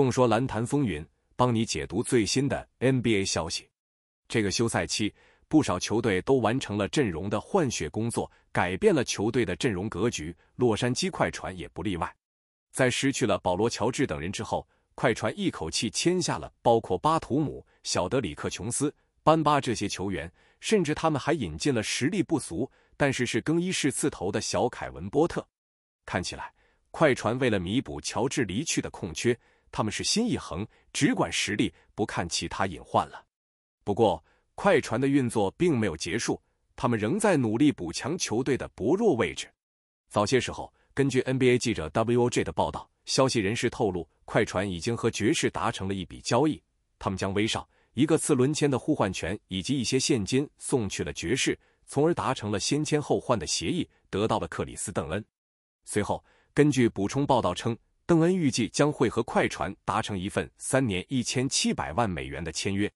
众说蓝坛风云，帮你解读最新的 NBA 消息。这个休赛期，不少球队都完成了阵容的换血工作，改变了球队的阵容格局。洛杉矶快船也不例外，在失去了保罗·乔治等人之后，快船一口气签下了包括巴图姆、小德里克·琼斯、班巴这些球员，甚至他们还引进了实力不俗，但是是更衣室刺头的小凯文·波特。看起来，快船为了弥补乔治离去的空缺。他们是心一横，只管实力，不看其他隐患了。不过，快船的运作并没有结束，他们仍在努力补强球队的薄弱位置。早些时候，根据 NBA 记者 Woj 的报道，消息人士透露，快船已经和爵士达成了一笔交易，他们将威少一个次轮签的互换权以及一些现金送去了爵士，从而达成了先签后换的协议，得到了克里斯·邓恩。随后，根据补充报道称。邓恩预计将会和快船达成一份三年一千七百万美元的签约。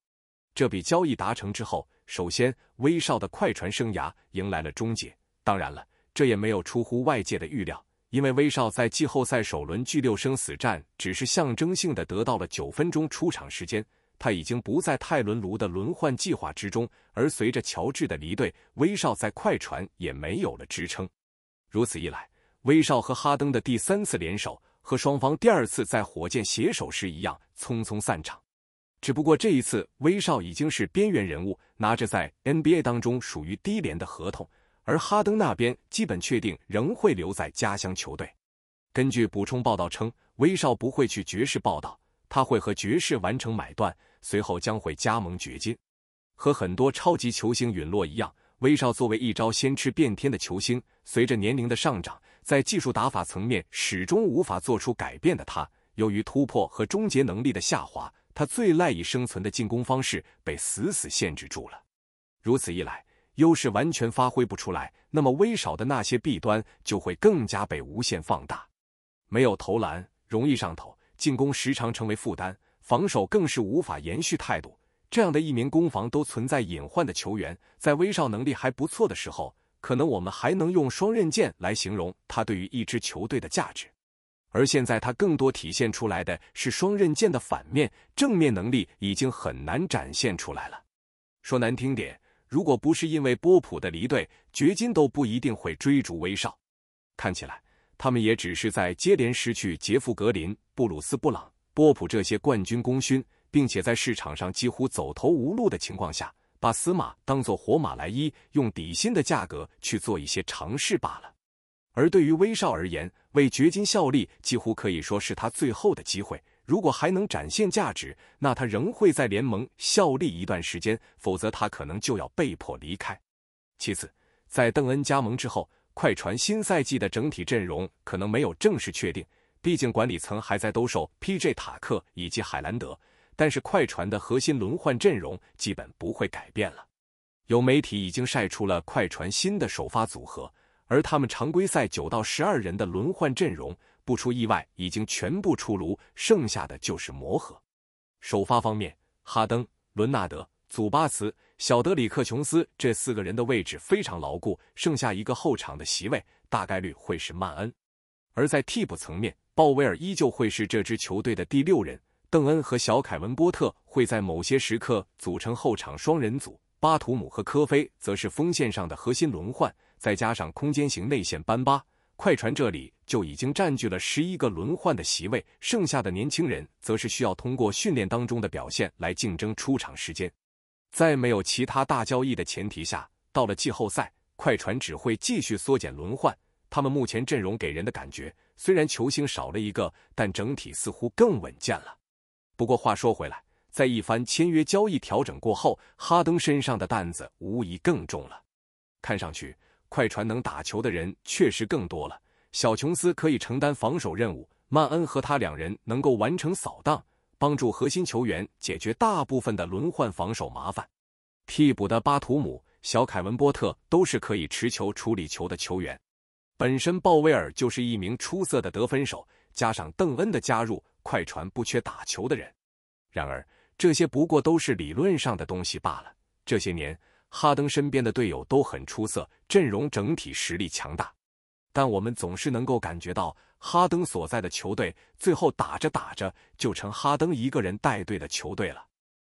这笔交易达成之后，首先威少的快船生涯迎来了终结。当然了，这也没有出乎外界的预料，因为威少在季后赛首轮巨六生死战只是象征性的得到了九分钟出场时间，他已经不在泰伦卢的轮换计划之中。而随着乔治的离队，威少在快船也没有了支撑。如此一来，威少和哈登的第三次联手。和双方第二次在火箭携手时一样，匆匆散场。只不过这一次，威少已经是边缘人物，拿着在 NBA 当中属于低廉的合同，而哈登那边基本确定仍会留在家乡球队。根据补充报道称，威少不会去爵士报道，他会和爵士完成买断，随后将会加盟掘金。和很多超级球星陨落一样，威少作为一招先吃遍天的球星，随着年龄的上涨。在技术打法层面始终无法做出改变的他，由于突破和终结能力的下滑，他最赖以生存的进攻方式被死死限制住了。如此一来，优势完全发挥不出来，那么威少的那些弊端就会更加被无限放大。没有投篮，容易上头，进攻时常成为负担，防守更是无法延续态度。这样的一名攻防都存在隐患的球员，在威少能力还不错的时候。可能我们还能用双刃剑来形容他对于一支球队的价值，而现在他更多体现出来的是双刃剑的反面，正面能力已经很难展现出来了。说难听点，如果不是因为波普的离队，掘金都不一定会追逐威少。看起来，他们也只是在接连失去杰夫格林、布鲁斯布朗、波普这些冠军功勋，并且在市场上几乎走投无路的情况下。把死马当做活马来医，用底薪的价格去做一些尝试罢了。而对于威少而言，为掘金效力几乎可以说是他最后的机会。如果还能展现价值，那他仍会在联盟效力一段时间；否则，他可能就要被迫离开。其次，在邓恩加盟之后，快船新赛季的整体阵容可能没有正式确定，毕竟管理层还在兜售 P.J. 塔克以及海兰德。但是快船的核心轮换阵容基本不会改变了。有媒体已经晒出了快船新的首发组合，而他们常规赛九到十二人的轮换阵容不出意外已经全部出炉，剩下的就是磨合。首发方面，哈登、伦纳德、祖巴茨、小德里克琼斯这四个人的位置非常牢固，剩下一个后场的席位大概率会是曼恩。而在替补层面，鲍威尔依旧会是这支球队的第六人。邓恩和小凯文波特会在某些时刻组成后场双人组，巴图姆和科菲则是锋线上的核心轮换，再加上空间型内线班巴，快船这里就已经占据了十一个轮换的席位，剩下的年轻人则是需要通过训练当中的表现来竞争出场时间。在没有其他大交易的前提下，到了季后赛，快船只会继续缩减轮换。他们目前阵容给人的感觉，虽然球星少了一个，但整体似乎更稳健了。不过话说回来，在一番签约交易调整过后，哈登身上的担子无疑更重了。看上去，快船能打球的人确实更多了。小琼斯可以承担防守任务，曼恩和他两人能够完成扫荡，帮助核心球员解决大部分的轮换防守麻烦。替补的巴图姆、小凯文波特都是可以持球处理球的球员。本身鲍威尔就是一名出色的得分手，加上邓恩的加入。快船不缺打球的人，然而这些不过都是理论上的东西罢了。这些年，哈登身边的队友都很出色，阵容整体实力强大，但我们总是能够感觉到，哈登所在的球队最后打着打着就成哈登一个人带队的球队了。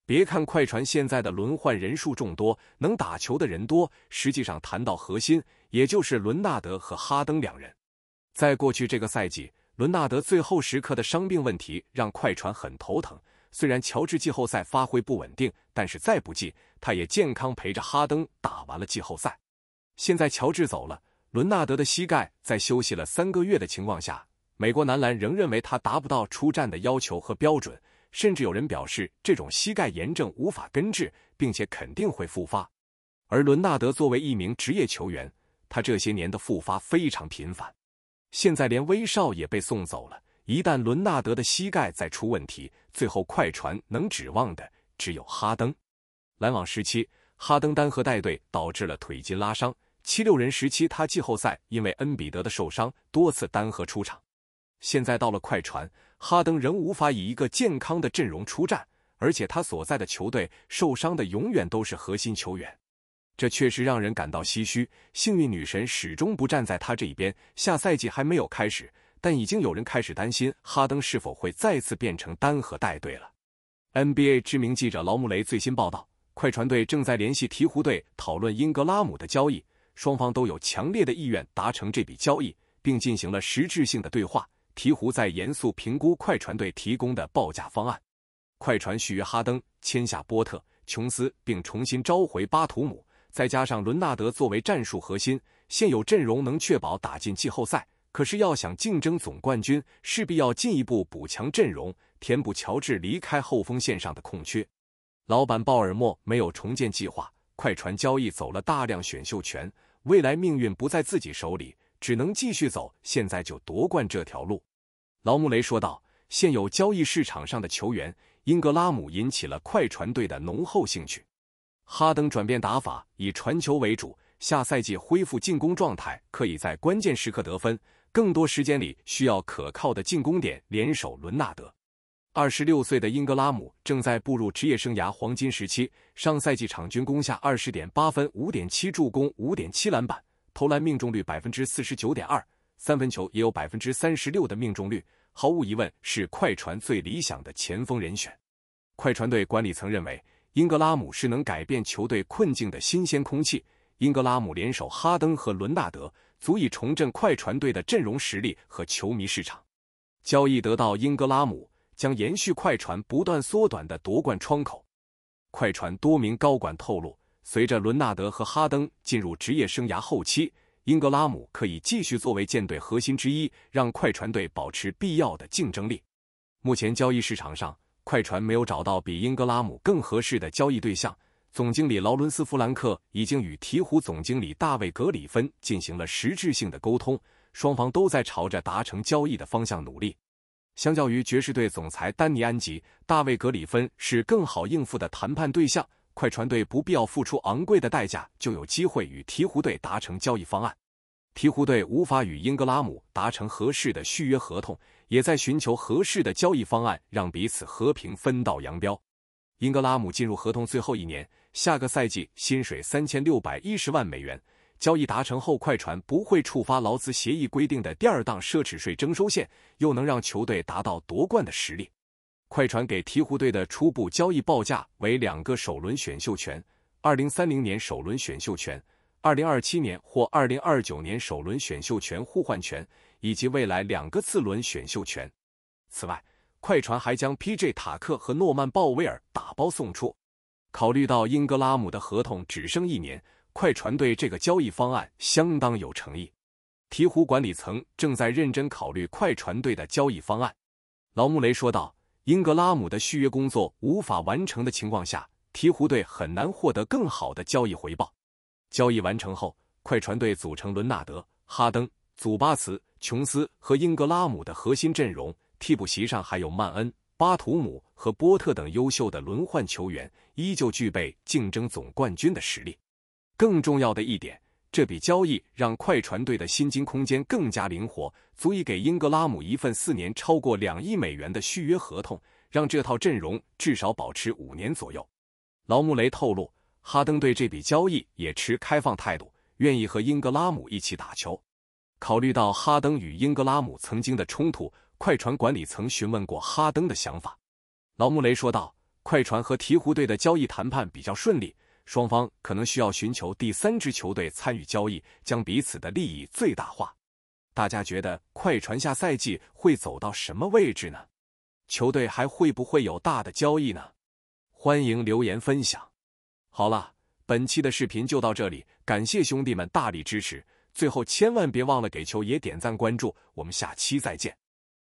别看快船现在的轮换人数众多，能打球的人多，实际上谈到核心，也就是伦纳德和哈登两人。在过去这个赛季。伦纳德最后时刻的伤病问题让快船很头疼。虽然乔治季后赛发挥不稳定，但是再不济他也健康陪着哈登打完了季后赛。现在乔治走了，伦纳德的膝盖在休息了三个月的情况下，美国男篮仍认为他达不到出战的要求和标准。甚至有人表示，这种膝盖炎症无法根治，并且肯定会复发。而伦纳德作为一名职业球员，他这些年的复发非常频繁。现在连威少也被送走了，一旦伦纳德的膝盖再出问题，最后快船能指望的只有哈登。篮网时期，哈登单核带队导致了腿筋拉伤；七六人时期，他季后赛因为恩比德的受伤多次单核出场。现在到了快船，哈登仍无法以一个健康的阵容出战，而且他所在的球队受伤的永远都是核心球员。这确实让人感到唏嘘，幸运女神始终不站在他这一边。下赛季还没有开始，但已经有人开始担心哈登是否会再次变成单核带队了。NBA 知名记者劳姆雷最新报道，快船队正在联系鹈鹕队讨论英格拉姆的交易，双方都有强烈的意愿达成这笔交易，并进行了实质性的对话。鹈鹕在严肃评估快船队提供的报价方案。快船续约哈登，签下波特、琼斯，并重新召回巴图姆。再加上伦纳德作为战术核心，现有阵容能确保打进季后赛。可是要想竞争总冠军，势必要进一步补强阵容，填补乔治离开后锋线上的空缺。老板鲍尔默没有重建计划，快船交易走了大量选秀权，未来命运不在自己手里，只能继续走现在就夺冠这条路。劳姆雷说道：“现有交易市场上的球员，英格拉姆引起了快船队的浓厚兴趣。”哈登转变打法，以传球为主，下赛季恢复进攻状态，可以在关键时刻得分。更多时间里需要可靠的进攻点，联手伦纳德。二十六岁的英格拉姆正在步入职业生涯黄金时期，上赛季场均攻下二十点八分、五点七助攻、五点七篮板，投篮命中率百分之四十九点二，三分球也有百分之三十六的命中率，毫无疑问是快船最理想的前锋人选。快船队管理层认为。英格拉姆是能改变球队困境的新鲜空气。英格拉姆联手哈登和伦纳德，足以重振快船队的阵容实力和球迷市场。交易得到英格拉姆，将延续快船不断缩短的夺冠窗口。快船多名高管透露，随着伦纳德和哈登进入职业生涯后期，英格拉姆可以继续作为舰队核心之一，让快船队保持必要的竞争力。目前交易市场上。快船没有找到比英格拉姆更合适的交易对象。总经理劳伦斯·弗兰克已经与鹈鹕总经理大卫·格里芬进行了实质性的沟通，双方都在朝着达成交易的方向努力。相较于爵士队总裁丹尼·安吉，大卫·格里芬是更好应付的谈判对象。快船队不必要付出昂贵的代价，就有机会与鹈鹕队达成交易方案。鹈鹕队无法与英格拉姆达成合适的续约合同。也在寻求合适的交易方案，让彼此和平分道扬镳。英格拉姆进入合同最后一年，下个赛季薪水三千六百一十万美元。交易达成后，快船不会触发劳资协议规定的第二档奢侈税征收线，又能让球队达到夺冠的实力。快船给鹈鹕队的初步交易报价为两个首轮选秀权：二零三零年首轮选秀权，二零二七年或二零二九年首轮选秀权互换权。以及未来两个次轮选秀权。此外，快船还将 P.J. 塔克和诺曼鲍威尔打包送出。考虑到英格拉姆的合同只剩一年，快船队这个交易方案相当有诚意。鹈鹕管理层正在认真考虑快船队的交易方案，劳穆雷说道：“英格拉姆的续约工作无法完成的情况下，鹈鹕队很难获得更好的交易回报。”交易完成后，快船队组成伦纳德、哈登。祖巴茨、琼斯和英格拉姆的核心阵容，替补席上还有曼恩、巴图姆和波特等优秀的轮换球员，依旧具备竞争总冠军的实力。更重要的一点，这笔交易让快船队的薪金空间更加灵活，足以给英格拉姆一份四年超过两亿美元的续约合同，让这套阵容至少保持五年左右。劳穆雷透露，哈登对这笔交易也持开放态度，愿意和英格拉姆一起打球。考虑到哈登与英格拉姆曾经的冲突，快船管理层询问过哈登的想法。劳穆雷说道：“快船和鹈鹕队的交易谈判比较顺利，双方可能需要寻求第三支球队参与交易，将彼此的利益最大化。”大家觉得快船下赛季会走到什么位置呢？球队还会不会有大的交易呢？欢迎留言分享。好了，本期的视频就到这里，感谢兄弟们大力支持。最后，千万别忘了给球爷点赞关注，我们下期再见。